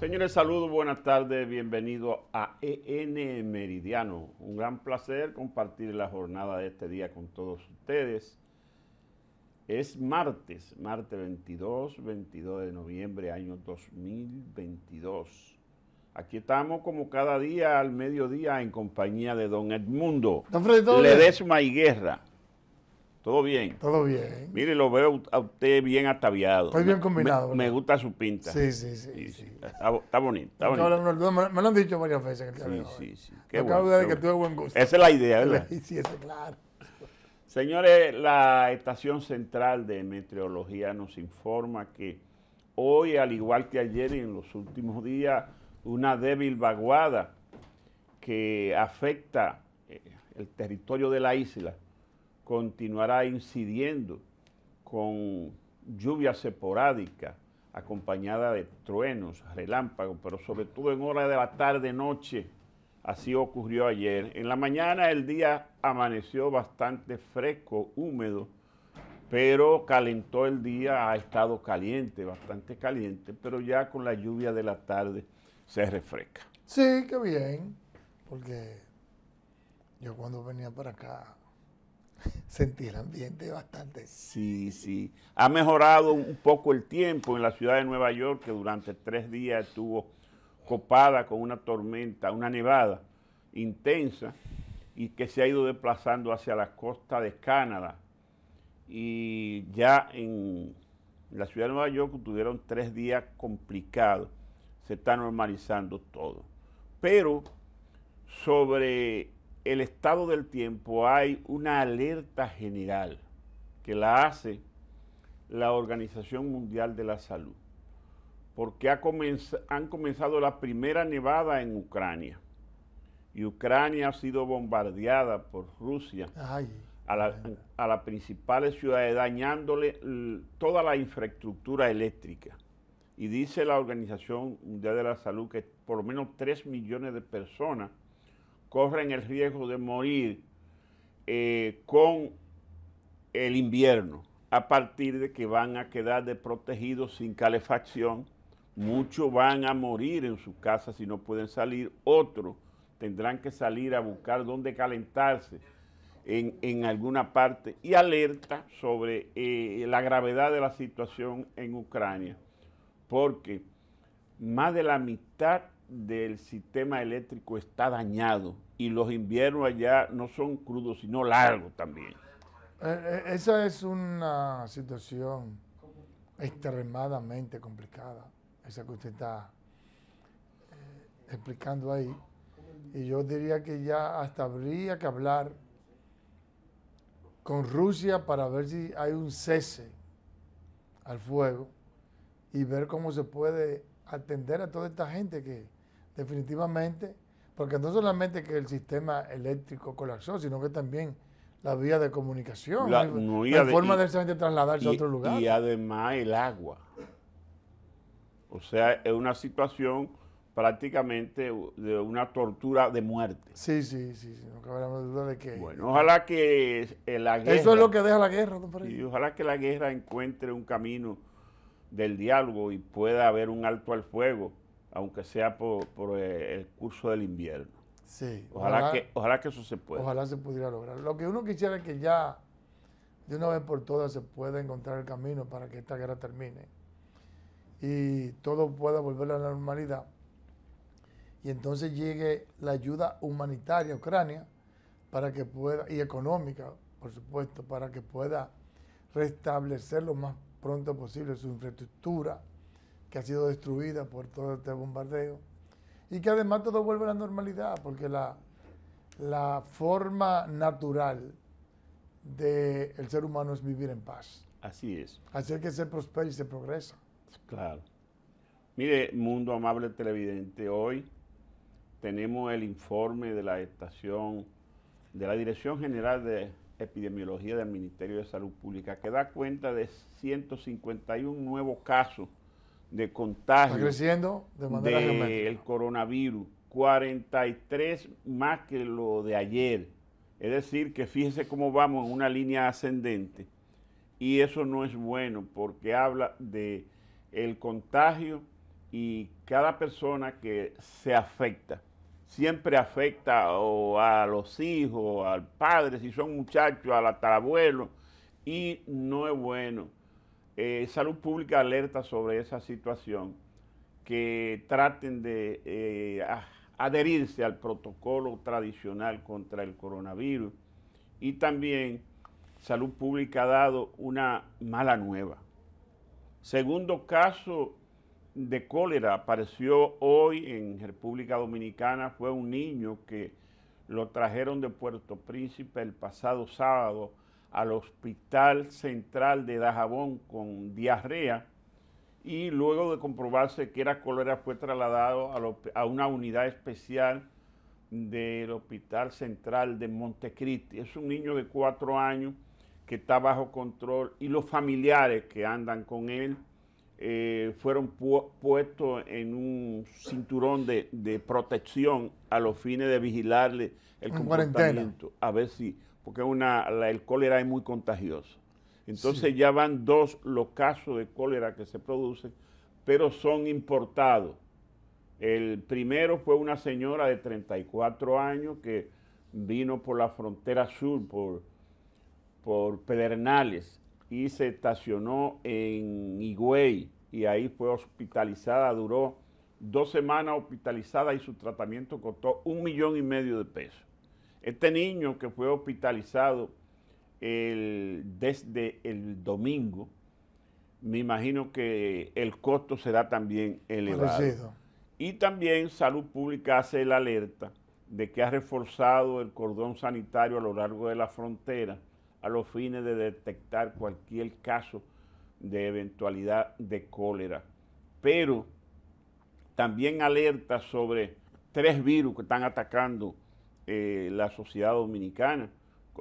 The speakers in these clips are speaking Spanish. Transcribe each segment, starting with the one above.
Señores, saludos, buenas tardes, bienvenidos a EN Meridiano. Un gran placer compartir la jornada de este día con todos ustedes. Es martes, martes 22, 22 de noviembre, año 2022. Aquí estamos como cada día al mediodía en compañía de don Edmundo Ledesma y Guerra ¿Todo bien? Todo bien. Mire, lo veo a usted bien ataviado. Estoy bien combinado. Me, gusta su pinta. Sí, sí, sí. Está, bonito. Está bonito. me, lo han dicho varias veces. Que sí, sí, ¿eh? sí. Qué me bueno, de que tuve buen gusto. Esa es la idea, ¿verdad? Sí, esa claro. Señores, la Estación Central de Meteorología nos informa que hoy, al igual que ayer y en los últimos días, una débil vaguada que afecta eh, el territorio de la isla continuará incidiendo con lluvias esporádicas acompañada de truenos, relámpagos, pero sobre todo en hora de la tarde, noche. Así ocurrió ayer. En la mañana el día amaneció bastante fresco, húmedo, pero calentó el día, ha estado caliente, bastante caliente, pero ya con la lluvia de la tarde se refresca. Sí, qué bien, porque yo cuando venía para acá sentir el ambiente bastante. Sí, sí. Ha mejorado un poco el tiempo en la ciudad de Nueva York, que durante tres días estuvo copada con una tormenta, una nevada intensa, y que se ha ido desplazando hacia la costa de Canadá. Y ya en la ciudad de Nueva York tuvieron tres días complicados. Se está normalizando todo. Pero sobre el estado del tiempo hay una alerta general que la hace la Organización Mundial de la Salud, porque han comenzado la primera nevada en Ucrania y Ucrania ha sido bombardeada por Rusia a, a, las principales ciudades, dañándole toda la infraestructura eléctrica. Y dice la Organización Mundial de la Salud que por lo menos 3 millones de personas corren el riesgo de morir eh, con el invierno, a partir de que van a quedar desprotegidos sin calefacción, muchos van a morir en sus casas si no pueden salir, otros tendrán que salir a buscar dónde calentarse en, alguna parte y alerta sobre eh, la gravedad de la situación en Ucrania, porque más de la mitad del sistema eléctrico está dañado y los inviernos allá no son crudos, sino largos también. Eh, eh, esa es una situación extremadamente complicada, esa que usted está eh, explicando ahí. Y yo diría que ya hasta habría que hablar con Rusia para ver si hay un cese al fuego y ver cómo se puede atender a toda esta gente que definitivamente, porque no solamente que el sistema eléctrico colapsó, sino que también la vía de comunicación, la, forma de trasladarse a otro lugar. Y además el agua. O sea, es una situación prácticamente de una tortura de muerte. Sí, sí, sí, no que... Bueno, ojalá que eh, la guerra... Eso es lo que deja la guerra, Y ojalá que la guerra encuentre un camino del diálogo y pueda haber un alto al fuego aunque sea por, eh, el curso del invierno. Sí. Ojalá, que, ojalá que eso se pueda. Ojalá se pudiera lograr. Lo que uno quisiera es que ya, de una vez por todas, se pueda encontrar el camino para que esta guerra termine y todo pueda volver a la normalidad. Y entonces llegue la ayuda humanitaria a Ucrania para que pueda, y económica, por supuesto, para que pueda restablecer lo más pronto posible su infraestructura, que ha sido destruida por todo este bombardeo, y que además todo vuelve a la normalidad, porque la, la forma natural del el ser humano es vivir en paz. Así es. Hacer que se prospere y se progresa. Claro. Mire, mundo amable televidente, hoy tenemos el informe de la estación, de la Dirección General de Epidemiología del Ministerio de Salud Pública, que da cuenta de 151 nuevos casos de contagio. creciendo de manera El coronavirus, 43 más que lo de ayer. Es decir, que fíjese cómo vamos en una línea ascendente. Y eso no es bueno porque habla de el contagio y cada persona que se afecta. Siempre afecta a los hijos, al padre, si son muchachos, al abuelo Y no es bueno eh, Salud Pública alerta sobre esa situación, que traten de eh, adherirse al protocolo tradicional contra el coronavirus y también Salud Pública ha dado una mala nueva. Segundo caso de cólera apareció hoy en República Dominicana, fue un niño que lo trajeron de Puerto Príncipe el pasado sábado al Hospital Central de Dajabón con diarrea y luego de comprobarse que era cólera fue trasladado a, una unidad especial del Hospital Central de Montecristi. Es un niño de cuatro años que está bajo control y los familiares que andan con él eh, fueron puestos en un cinturón de, protección a los fines de vigilarle el comportamiento, a ver si porque una, el cólera es muy contagioso. Entonces ya van dos los casos de cólera que se producen, pero son importados. El primero fue una señora de 34 años que vino por la frontera sur, por, por Pedernales, y se estacionó en Higüey, y ahí fue hospitalizada, duró dos semanas hospitalizada y su tratamiento costó un millón y medio de pesos. Este niño que fue hospitalizado desde el domingo, me imagino que el costo será también elevado. Y también Salud Pública hace la alerta de que ha reforzado el cordón sanitario a lo largo de la frontera a los fines de detectar cualquier caso de eventualidad de cólera. Pero también alerta sobre tres virus que están atacando eh, la sociedad dominicana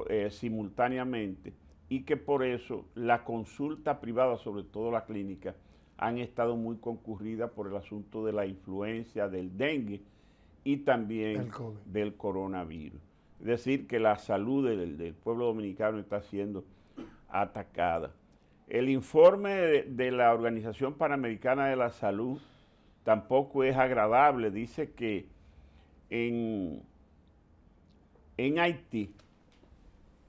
eh, simultáneamente y que por eso la consulta privada, sobre todo la clínica, han estado muy concurridas por el asunto de la influencia del dengue y también del coronavirus. Es decir, que la salud del, pueblo dominicano está siendo atacada. El informe de, la Organización Panamericana de la Salud tampoco es agradable. Dice que en en Haití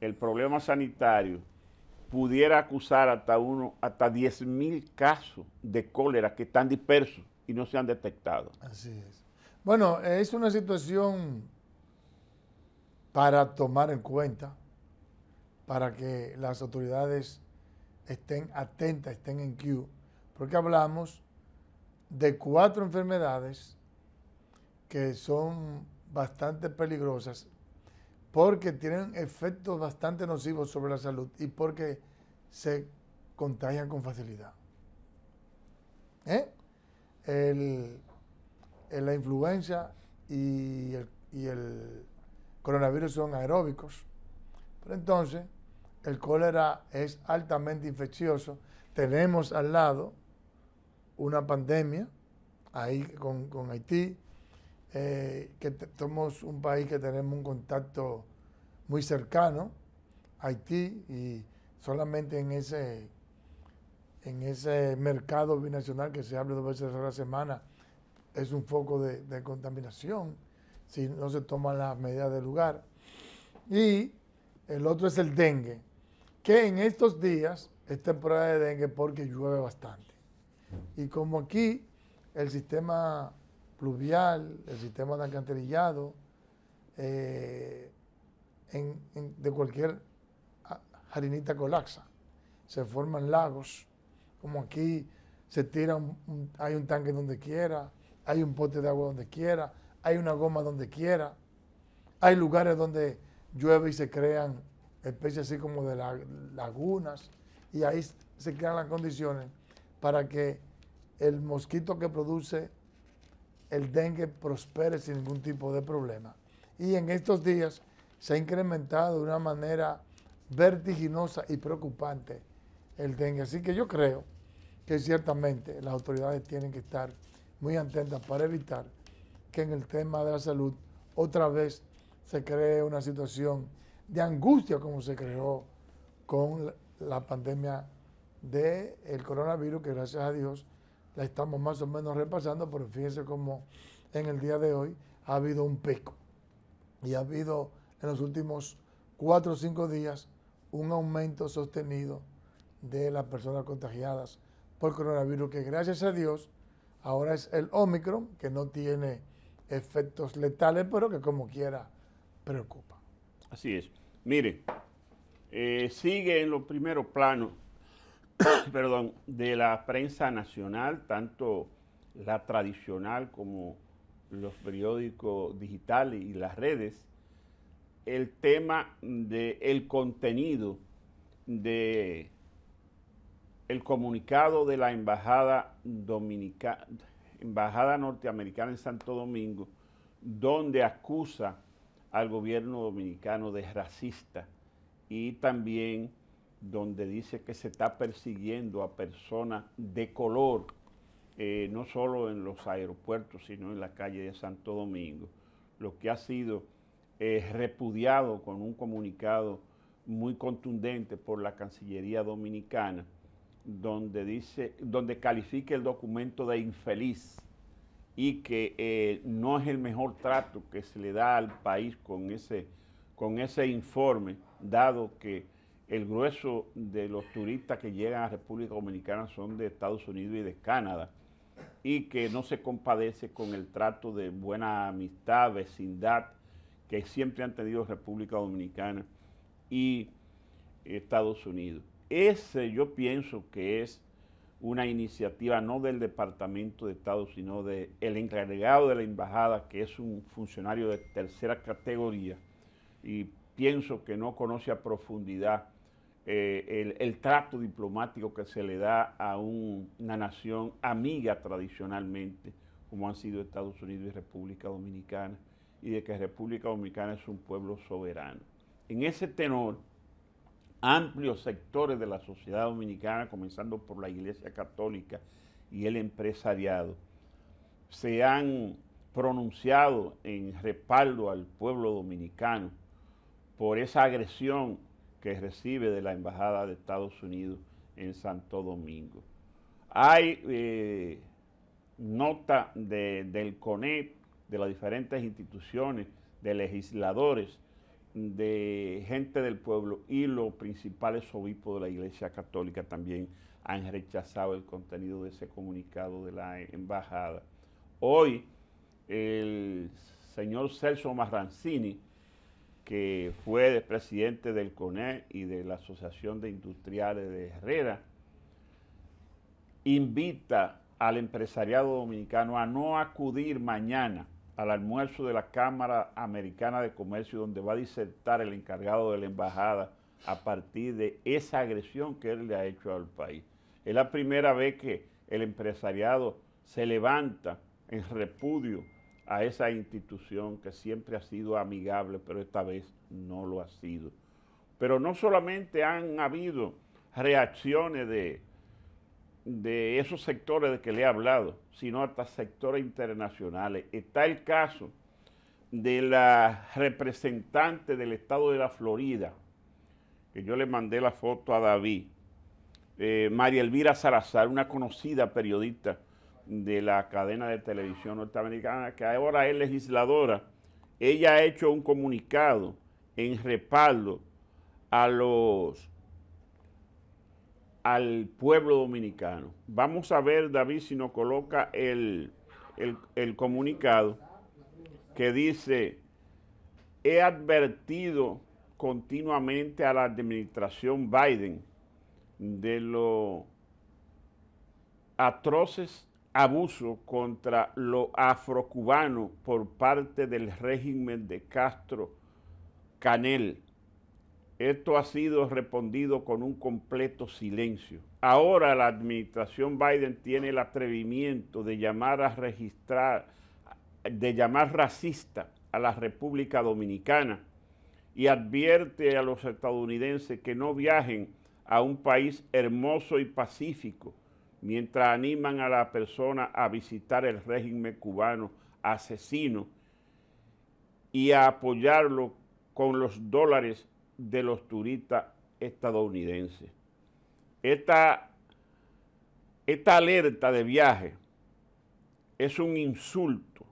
el problema sanitario pudiera acusar hasta, uno, hasta casos de cólera que están dispersos y no se han detectado. Así es. Bueno, es una situación para tomar en cuenta, para que las autoridades estén atentas, estén en cue. porque hablamos de cuatro enfermedades que son bastante peligrosas porque tienen efectos bastante nocivos sobre la salud y porque se contagian con facilidad. ¿Eh? la influenza y el, coronavirus son aeróbicos. Pero entonces, el cólera es altamente infeccioso. Tenemos al lado una pandemia, ahí con, Haití, eh, que somos un país que tenemos un contacto muy cercano, a Haití, y solamente en ese, en ese mercado binacional que se abre dos veces a la semana es un foco de, contaminación si no se toman las medidas del lugar. Y el otro es el dengue, que en estos días es temporada de dengue porque llueve bastante. Y como aquí el sistema pluvial, el sistema de alcantarillado, eh, de cualquier harinita ah, colapsa. Se forman lagos, como aquí se tira, hay un tanque donde quiera, hay un pote de agua donde quiera, hay una goma donde quiera, hay lugares donde llueve y se crean especies así como de lagunas, y ahí se crean las condiciones para que el mosquito que produce el dengue prospere sin ningún tipo de problema. Y en estos días se ha incrementado de una manera vertiginosa y preocupante el dengue. Así que yo creo que ciertamente las autoridades tienen que estar muy atentas para evitar que en el tema de la salud otra vez se cree una situación de angustia como se creó con la pandemia del el coronavirus, que gracias a Dios la estamos más o menos repasando, pero fíjense cómo en el día de hoy ha habido un pico y ha habido en los últimos cuatro o cinco días un aumento sostenido de las personas contagiadas por coronavirus, que gracias a Dios ahora es el Omicron, que no tiene efectos letales, pero que como quiera preocupa. Así es. Mire, eh, sigue en los primeros planos, perdón, de la prensa nacional, tanto la tradicional como los periódicos digitales y las redes, el tema del contenido de el comunicado de la embajada embajada norteamericana en Santo Domingo donde acusa al gobierno dominicano de racista y también donde dice que se está persiguiendo a personas de color, eh, no solo en los aeropuertos, sino en la calle de Santo Domingo, lo que ha sido repudiado con un comunicado muy contundente por la Cancillería Dominicana, donde, dice, donde califica el documento de infeliz y que eh, no es el mejor trato que se le da al país con ese, con ese informe, dado que el grueso de los turistas que llegan a República Dominicana son de Estados Unidos y de Canadá, y que no se compadece con el trato de buena amistad, vecindad que siempre han tenido República Dominicana y Estados Unidos. Ese yo pienso que es una iniciativa no del Departamento de Estado, sino del encargado de la embajada, que es un funcionario de tercera categoría, y pienso que no conoce a profundidad eh, el, trato diplomático que se le da a una nación amiga tradicionalmente, como han sido Estados Unidos y República Dominicana y de que República Dominicana es un pueblo soberano. En ese tenor, amplios sectores de la sociedad dominicana, comenzando por la Iglesia Católica y el empresariado, se han pronunciado en respaldo al pueblo dominicano por esa agresión que recibe de la Embajada de Estados Unidos en Santo Domingo. Hay eh, nota del CONEP de las diferentes instituciones, de legisladores, de gente del pueblo y los principales obispos de la Iglesia Católica también han rechazado el contenido de ese comunicado de la embajada. Hoy el señor Celso Marrancini, que fue presidente del CONE y de la Asociación de Industriales de Herrera, invita al empresariado dominicano a no acudir mañana al almuerzo de la Cámara Americana de Comercio, donde va a disertar el encargado de la embajada a partir de esa agresión que él le ha hecho al país. Es la primera vez que el empresariado se levanta en repudio a esa institución que siempre ha sido amigable, pero esta vez no lo ha sido. Pero no solamente han habido reacciones de de esos sectores de que le he hablado, sino hasta sectores internacionales. Está el caso de la representante del estado de la Florida, que yo le mandé la foto a David, eh, María Elvira Salazar, una conocida periodista de la cadena de televisión norteamericana, que ahora es legisladora, ella ha hecho un comunicado en respaldo a los al pueblo dominicano. Vamos a ver, David, si nos coloca el, el, comunicado que dice, he advertido continuamente a la administración Biden de los atroces abusos contra los afrocubanos por parte del régimen de Castro Canel esto ha sido respondido con un completo silencio. Ahora la administración Biden tiene el atrevimiento de llamar a registrar, de llamar racista a la República Dominicana y advierte a los estadounidenses que no viajen a un país hermoso y pacífico mientras animan a la persona a visitar el régimen cubano asesino y a apoyarlo con los dólares de los turistas estadounidenses. Esta, esta alerta de viaje es un insulto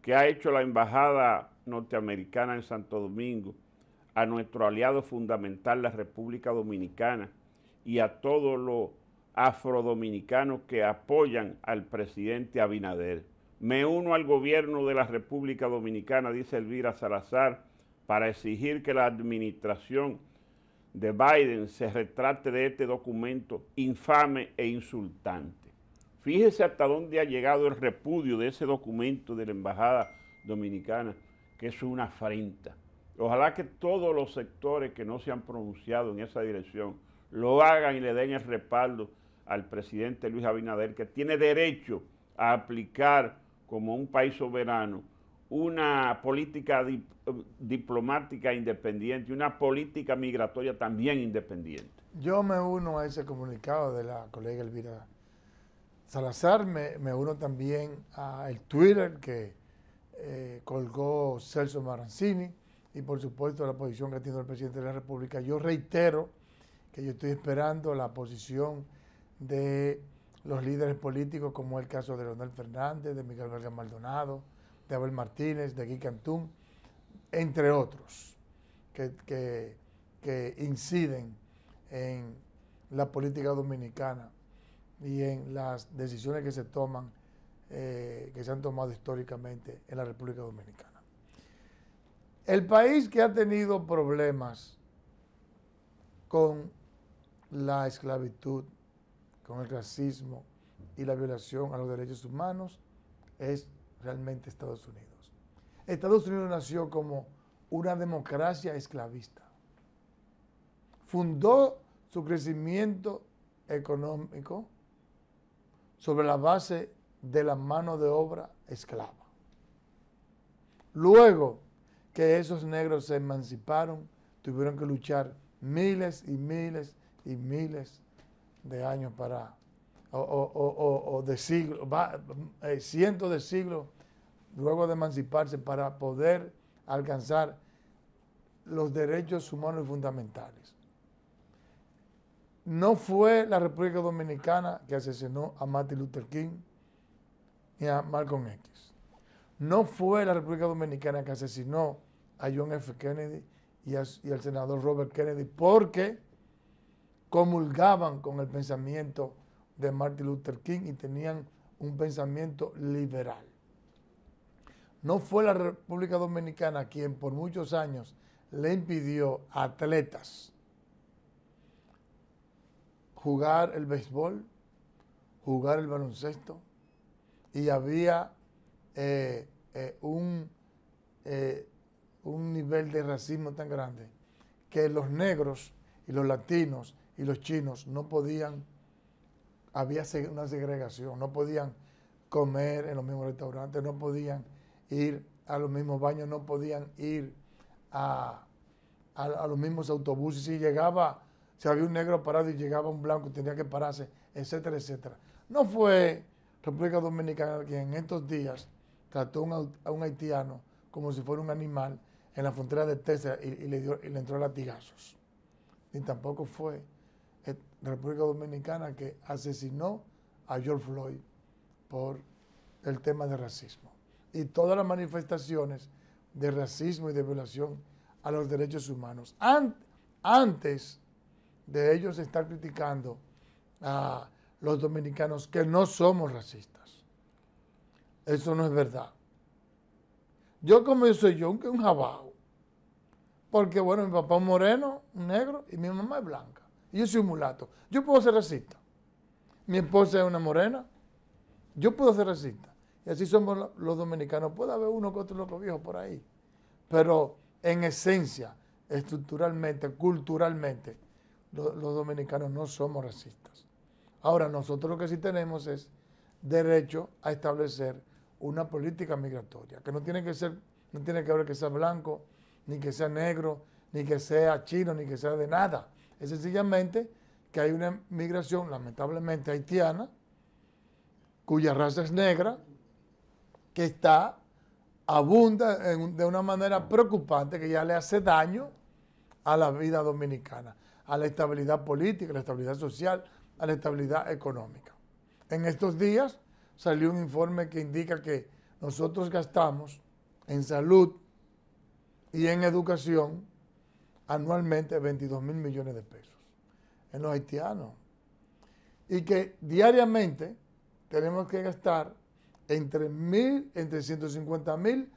que ha hecho la Embajada norteamericana en Santo Domingo, a nuestro aliado fundamental, la República Dominicana, y a todos los afrodominicanos que apoyan al presidente Abinader. Me uno al gobierno de la República Dominicana, dice Elvira Salazar, para exigir que la administración de Biden se retrate de este documento infame e insultante. Fíjese hasta dónde ha llegado el repudio de ese documento de la Embajada Dominicana, que es una afrenta. Ojalá que todos los sectores que no se han pronunciado en esa dirección lo hagan y le den el respaldo al presidente Luis Abinader, que tiene derecho a aplicar como un país soberano una política eh, diplomática independiente, una política migratoria también independiente. Yo me uno a ese comunicado de la colega Elvira Salazar, me, uno también al Twitter que eh, colgó Celso Maranzini y por supuesto la posición que tiene el presidente de la República. Yo reitero que yo estoy esperando la posición de los líderes políticos como el caso de Leonel Fernández, de Miguel Vargas Maldonado, de Abel Martínez, de Guy Cantún, entre otros, que, inciden en la política dominicana y en las decisiones que se toman, eh, que se han tomado históricamente en la República Dominicana. El país que ha tenido problemas con la esclavitud, con el racismo y la violación a los derechos humanos es realmente Estados Unidos. Estados Unidos nació como una democracia esclavista. Fundó su crecimiento económico sobre la base de la mano de obra esclava. Luego que esos negros se emanciparon, tuvieron que luchar miles y miles y miles de años para o, de siglos, eh, cientos de siglos luego de emanciparse para poder alcanzar los derechos humanos fundamentales. No fue la República Dominicana que asesinó a Martin Luther King ni a Malcolm X. No fue la República Dominicana que asesinó a John F. Kennedy y, y al senador Robert Kennedy porque comulgaban con el pensamiento de Martin Luther King y tenían un pensamiento liberal. No fue la República Dominicana quien por muchos años le impidió a atletas jugar el béisbol, jugar el baloncesto, y había eh, eh, un, eh, un nivel de racismo tan grande que los negros y los latinos y los chinos no podían había una segregación, no podían comer en los mismos restaurantes, no podían ir a los mismos baños, no podían ir a, los mismos autobuses. Si llegaba, si había un negro parado y llegaba un blanco, tenía que pararse, etcétera, etcétera. No fue República Dominicana quien en estos días trató a un haitiano como si fuera un animal en la frontera de Texas y, le, dio, y le entró latigazos. Ni tampoco fue República Dominicana que asesinó a George Floyd por el tema de racismo. Y todas las manifestaciones de racismo y de violación a los derechos humanos. antes de ellos estar criticando a los dominicanos que no somos racistas. Eso no es verdad. Yo como soy yo, que un jabao. Porque bueno, mi papá es moreno, negro y mi mamá es blanca yo soy un mulato. Yo puedo ser racista. Mi esposa es una morena. Yo puedo ser racista. Y así somos los dominicanos. Puede haber uno que otro loco viejo por ahí. Pero en esencia, estructuralmente, culturalmente, los dominicanos no somos racistas. Ahora, nosotros lo que sí tenemos es derecho a establecer una política migratoria, que no tiene que ser, no tiene que haber que sea blanco, ni que sea negro, ni que sea chino, ni que sea de nada. Es sencillamente que hay una migración, lamentablemente haitiana, cuya raza es negra, que está abunda de una manera preocupante que ya le hace daño a la vida dominicana, a la estabilidad política, a la estabilidad social, a la estabilidad económica. En estos días salió un informe que indica que nosotros gastamos en salud y en educación anualmente 22 mil millones de pesos en los haitianos. Y que diariamente tenemos que gastar entre, mil, entre 150 mil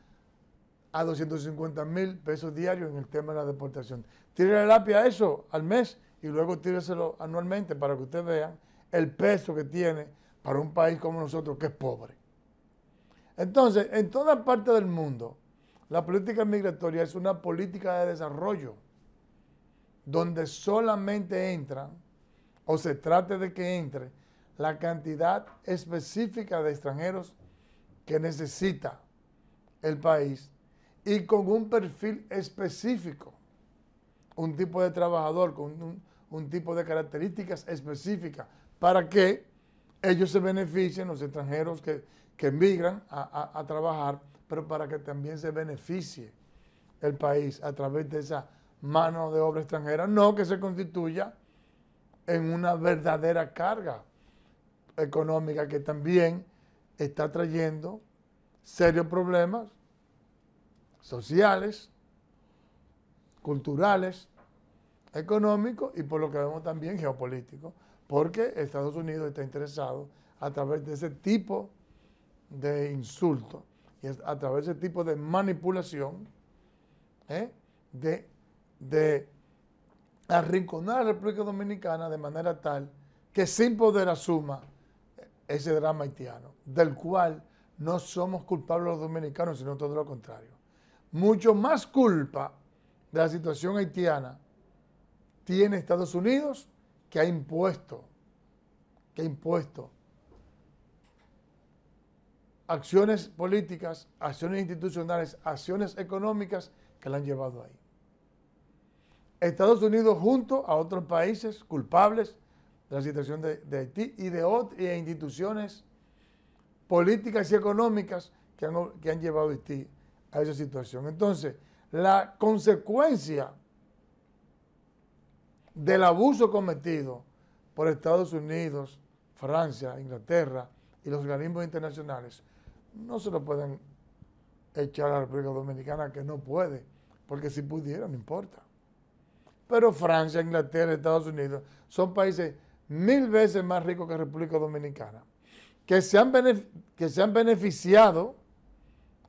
a 250 mil pesos diarios en el tema de la deportación. Tírale lápiz a eso al mes y luego tíreselo anualmente para que usted vean el peso que tiene para un país como nosotros que es pobre. Entonces, en toda parte del mundo, la política migratoria es una política de desarrollo donde solamente entran o se trate de que entre la cantidad específica de extranjeros que necesita el país y con un perfil específico, un tipo de trabajador con un, tipo de características específicas para que ellos se beneficien, los extranjeros que, que migran a trabajar, pero para que también se beneficie el país a través de esa mano de obra extranjera, no que se constituya en una verdadera carga económica que también está trayendo serios problemas sociales, culturales, económicos y por lo que vemos también geopolíticos, porque Estados Unidos está interesado a través de ese tipo de insultos y a través de ese tipo de manipulación ¿eh? de de arrinconar a la República Dominicana de manera tal que sin poder asuma ese drama haitiano, del cual no somos culpables los dominicanos, sino todo lo contrario. Mucho más culpa de la situación haitiana tiene Estados Unidos que ha impuesto, que ha impuesto acciones políticas, acciones institucionales, acciones económicas que la han llevado ahí. Estados Unidos junto a otros países culpables de la situación de, Haití y de otras instituciones políticas y económicas que han, que han llevado a Haití a esa situación. Entonces, la consecuencia del abuso cometido por Estados Unidos, Francia, Inglaterra y los organismos internacionales no se lo pueden echar a la República Dominicana, que no puede, porque si pudiera, no importa. Pero Francia, Inglaterra, Estados Unidos son países mil veces más ricos que República Dominicana, que se han, que se han beneficiado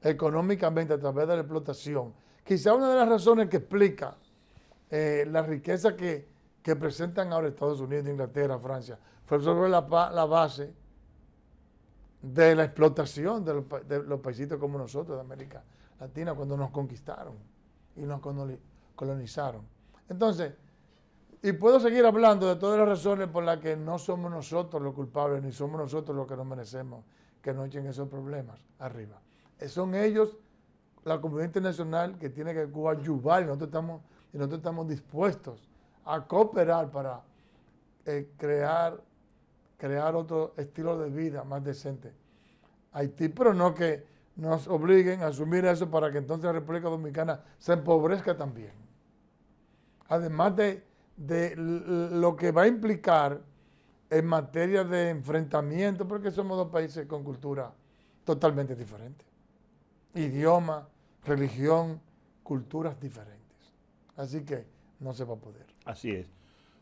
económicamente a través de la explotación. Quizá una de las razones que explica eh, la riqueza que, presentan ahora Estados Unidos, Inglaterra, Francia, fue sobre la, base de la explotación de los, países como nosotros de América Latina cuando nos conquistaron y nos colonizaron. Entonces, y puedo seguir hablando de todas las razones por las que no somos nosotros los culpables, ni somos nosotros los que nos merecemos que nos echen esos problemas arriba. Eh, son ellos, la comunidad internacional, que tiene que ayudar y nosotros estamos, y nosotros estamos dispuestos a cooperar para eh, crear, crear otro estilo de vida más decente. Haití, pero no que nos obliguen a asumir eso para que entonces la República Dominicana se empobrezca también además de, lo que va a implicar en materia de enfrentamiento, porque somos dos países con cultura totalmente diferentes. Idioma, religión, culturas diferentes. Así que no se va a poder. Así es.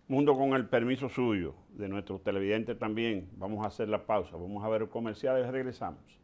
Mundo, con el permiso suyo, de nuestros televidentes también, vamos a hacer la pausa, vamos a ver comerciales y regresamos.